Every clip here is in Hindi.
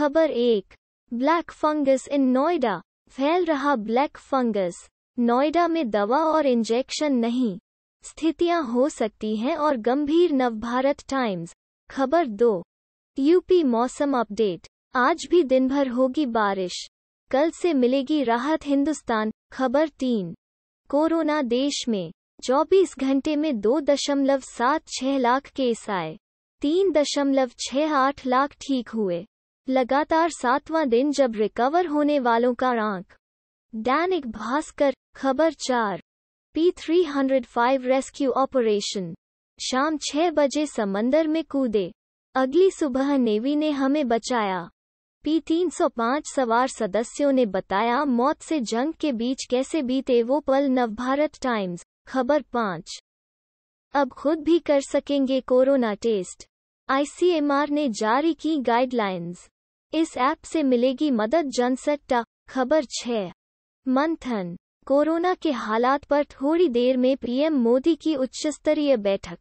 खबर एक ब्लैक फंगस इन नोएडा फैल रहा ब्लैक फंगस नोएडा में दवा और इंजेक्शन नहीं स्थितियां हो सकती हैं और गंभीर नवभारत टाइम्स खबर दो यूपी मौसम अपडेट आज भी दिन भर होगी बारिश कल से मिलेगी राहत हिंदुस्तान खबर तीन कोरोना देश में 24 घंटे में दो दशमलव सात छह लाख केस आए तीन दशमलव छह आठ लाख ठीक हुए लगातार सातवां दिन जब रिकवर होने वालों का आंक दैनिक भास्कर खबर चार पी फाइव रेस्क्यू ऑपरेशन शाम छह बजे समंदर में कूदे अगली सुबह नेवी ने हमें बचाया पी पांच सवार सदस्यों ने बताया मौत से जंग के बीच कैसे बीते वो पल नवभारत टाइम्स खबर पाँच अब खुद भी कर सकेंगे कोरोना टेस्ट आईसीएमआर ने जारी की गाइडलाइंस इस ऐप से मिलेगी मदद जनसट्टा खबर छः मंथन कोरोना के हालात पर थोड़ी देर में पीएम मोदी की उच्चस्तरीय बैठक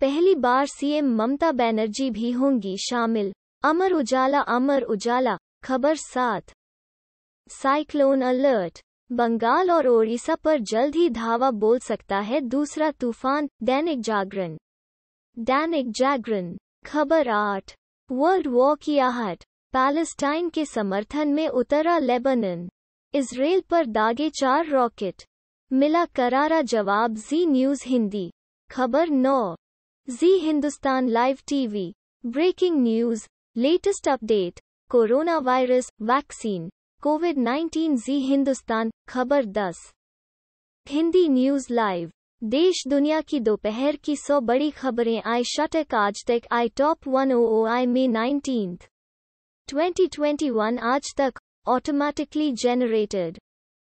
पहली बार सीएम ममता बनर्जी भी होंगी शामिल अमर उजाला अमर उजाला खबर सात साइक्लोन अलर्ट बंगाल और ओडिशा पर जल्द ही धावा बोल सकता है दूसरा तूफान दैनिक जागरण दैनिक जागरण खबर आठ वर्ल्ड वॉर की आहट पैलेस्टाइन के समर्थन में उतरा लेबनन इसराइल पर दागे चार रॉकेट मिला करारा जवाब जी न्यूज हिंदी खबर नौ Zee Hindustan live TV breaking news latest update corona virus vaccine Covid 19 Zee Hindustan खबर 10 हिंदी न्यूज लाइव देश दुनिया की दोपहर की सौ बड़ी खबरें आई शटक आज तक आई टॉप वन ओ आई May nineteen 2021 aaj tak automatically generated